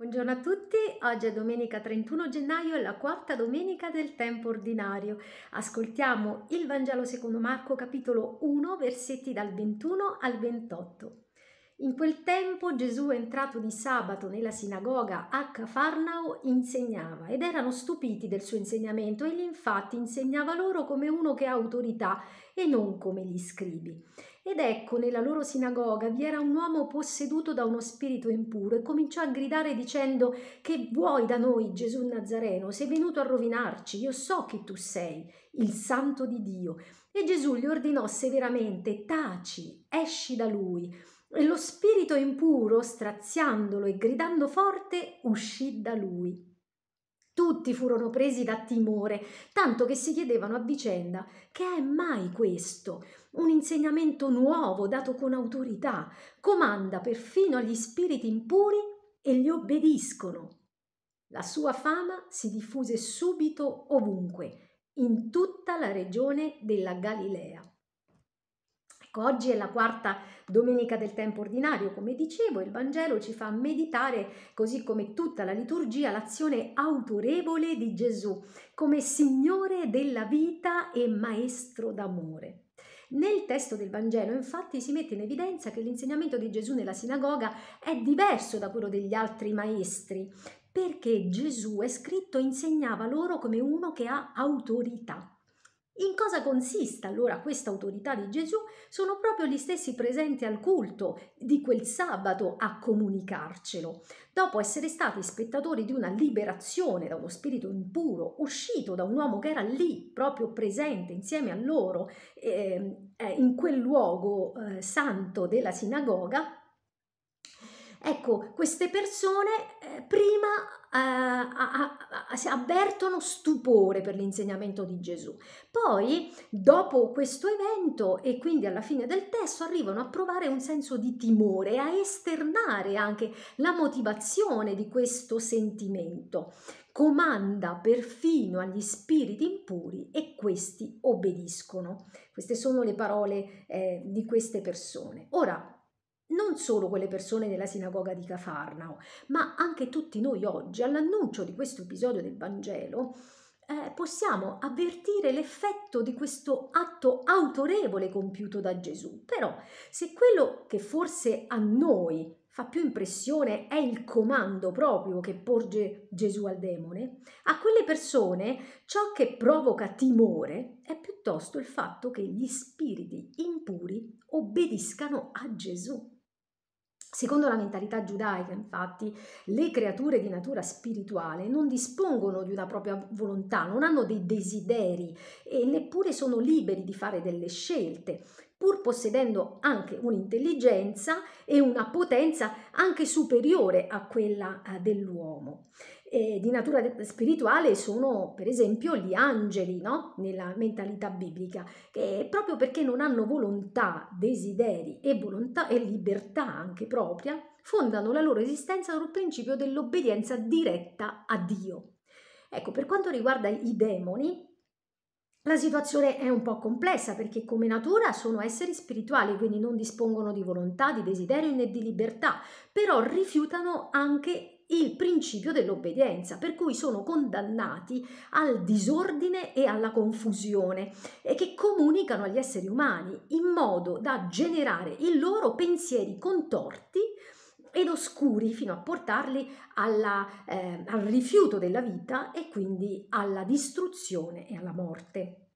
Buongiorno a tutti, oggi è domenica 31 gennaio, è la quarta domenica del tempo ordinario. Ascoltiamo il Vangelo secondo Marco capitolo 1 versetti dal 21 al 28. In quel tempo Gesù entrato di sabato nella sinagoga a Cafarnao insegnava ed erano stupiti del suo insegnamento, egli infatti insegnava loro come uno che ha autorità e non come gli scribi. Ed ecco, nella loro sinagoga vi era un uomo posseduto da uno spirito impuro e cominciò a gridare dicendo Che vuoi da noi, Gesù Nazareno? Sei venuto a rovinarci, io so chi tu sei, il santo di Dio. E Gesù gli ordinò severamente Taci, esci da lui. E lo spirito impuro, straziandolo e gridando forte, uscì da lui. Tutti furono presi da timore, tanto che si chiedevano a vicenda che è mai questo, un insegnamento nuovo dato con autorità, comanda perfino agli spiriti impuri e gli obbediscono. La sua fama si diffuse subito ovunque, in tutta la regione della Galilea. Ecco, oggi è la quarta domenica del tempo ordinario, come dicevo, il Vangelo ci fa meditare, così come tutta la liturgia, l'azione autorevole di Gesù come Signore della vita e Maestro d'amore. Nel testo del Vangelo infatti si mette in evidenza che l'insegnamento di Gesù nella sinagoga è diverso da quello degli altri maestri, perché Gesù è scritto insegnava loro come uno che ha autorità. In cosa consista allora questa autorità di Gesù? Sono proprio gli stessi presenti al culto di quel sabato a comunicarcelo. Dopo essere stati spettatori di una liberazione da uno spirito impuro, uscito da un uomo che era lì, proprio presente insieme a loro, ehm, eh, in quel luogo eh, santo della sinagoga, Ecco, queste persone eh, prima eh, avvertono stupore per l'insegnamento di Gesù. Poi, dopo questo evento e quindi alla fine del testo, arrivano a provare un senso di timore e a esternare anche la motivazione di questo sentimento. Comanda perfino agli spiriti impuri e questi obbediscono. Queste sono le parole eh, di queste persone. Ora, non solo quelle persone della sinagoga di Cafarnao, ma anche tutti noi oggi, all'annuncio di questo episodio del Vangelo, eh, possiamo avvertire l'effetto di questo atto autorevole compiuto da Gesù. Però, se quello che forse a noi fa più impressione è il comando proprio che porge Gesù al demone, a quelle persone ciò che provoca timore è piuttosto il fatto che gli spiriti impuri obbediscano a Gesù. Secondo la mentalità giudaica, infatti, le creature di natura spirituale non dispongono di una propria volontà, non hanno dei desideri e neppure sono liberi di fare delle scelte pur possedendo anche un'intelligenza e una potenza anche superiore a quella eh, dell'uomo. Eh, di natura spirituale sono per esempio gli angeli no? nella mentalità biblica che proprio perché non hanno volontà, desideri e, volontà, e libertà anche propria fondano la loro esistenza sul principio dell'obbedienza diretta a Dio. Ecco, per quanto riguarda i demoni, la situazione è un po' complessa perché come natura sono esseri spirituali, quindi non dispongono di volontà, di desiderio né di libertà, però rifiutano anche il principio dell'obbedienza, per cui sono condannati al disordine e alla confusione e che comunicano agli esseri umani in modo da generare i loro pensieri contorti ed oscuri fino a portarli alla, eh, al rifiuto della vita e quindi alla distruzione e alla morte.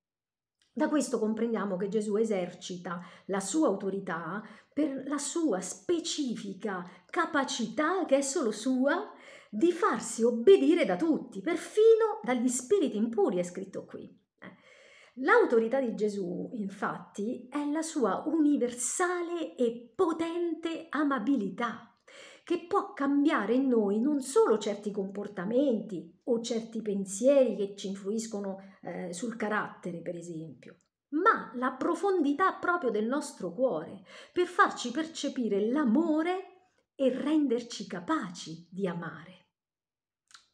Da questo comprendiamo che Gesù esercita la sua autorità per la sua specifica capacità, che è solo sua, di farsi obbedire da tutti, perfino dagli spiriti impuri, è scritto qui. Eh. L'autorità di Gesù, infatti, è la sua universale e potente amabilità che può cambiare in noi non solo certi comportamenti o certi pensieri che ci influiscono eh, sul carattere, per esempio, ma la profondità proprio del nostro cuore per farci percepire l'amore e renderci capaci di amare.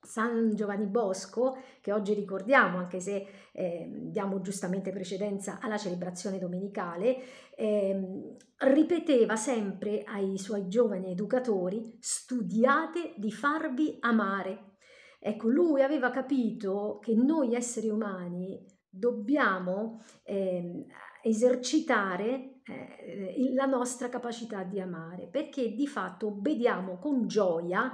San Giovanni Bosco, che oggi ricordiamo, anche se eh, diamo giustamente precedenza alla celebrazione domenicale, eh, ripeteva sempre ai suoi giovani educatori studiate di farvi amare. Ecco, lui aveva capito che noi esseri umani dobbiamo ehm, eh, esercitare la nostra capacità di amare, perché di fatto obbediamo con gioia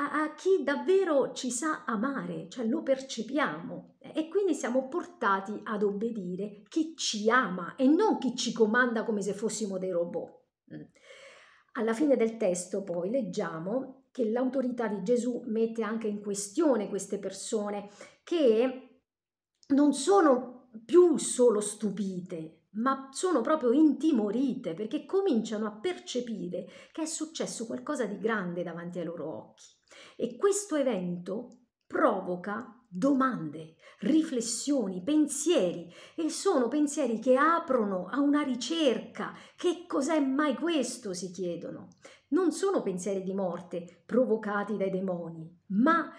a, a chi davvero ci sa amare, cioè lo percepiamo e quindi siamo portati ad obbedire chi ci ama e non chi ci comanda come se fossimo dei robot. Mm. Alla fine del testo poi leggiamo che l'autorità di Gesù mette anche in questione queste persone che non sono più solo stupite, ma sono proprio intimorite perché cominciano a percepire che è successo qualcosa di grande davanti ai loro occhi. E questo evento provoca domande, riflessioni, pensieri e sono pensieri che aprono a una ricerca. Che cos'è mai questo? si chiedono. Non sono pensieri di morte provocati dai demoni, ma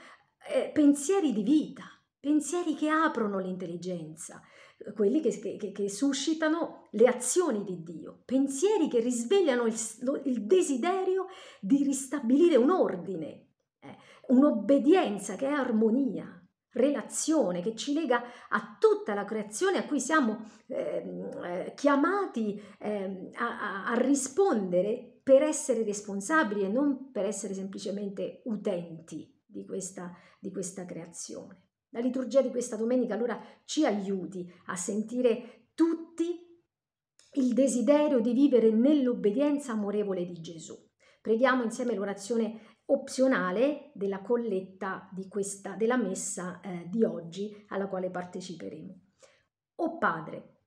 eh, pensieri di vita, pensieri che aprono l'intelligenza, quelli che, che, che suscitano le azioni di Dio, pensieri che risvegliano il, il desiderio di ristabilire un ordine, eh, un'obbedienza che è armonia, relazione che ci lega a tutta la creazione a cui siamo ehm, eh, chiamati eh, a, a, rispondere per essere responsabili e non per essere semplicemente utenti di questa, di questa creazione. La liturgia di questa domenica allora ci aiuti a sentire tutti il desiderio di vivere nell'obbedienza amorevole di Gesù. Preghiamo insieme l'orazione opzionale della colletta questa, della messa eh, di oggi alla quale parteciperemo. O Padre,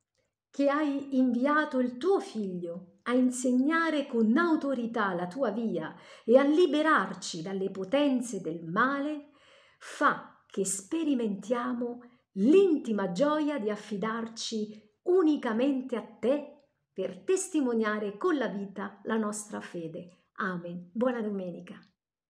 che hai inviato il tuo figlio a insegnare con autorità la tua via e a liberarci dalle potenze del male, fa che sperimentiamo l'intima gioia di affidarci unicamente a te per testimoniare con la vita la nostra fede. Amen. Buona domenica.